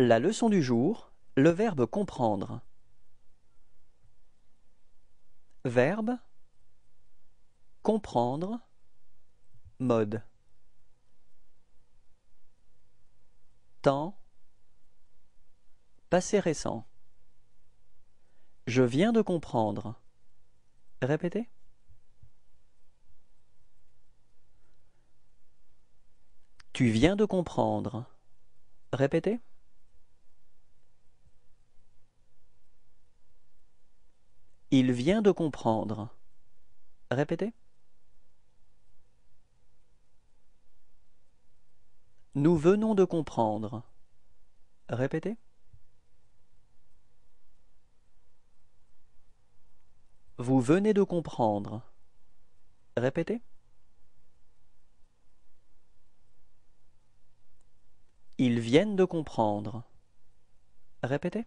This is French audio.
La leçon du jour, le verbe comprendre. Verbe comprendre mode temps passé récent Je viens de comprendre. Répétez. Tu viens de comprendre. Répétez. Il vient de comprendre. Répétez. Nous venons de comprendre. Répétez. Vous venez de comprendre. Répétez. Ils viennent de comprendre. Répétez.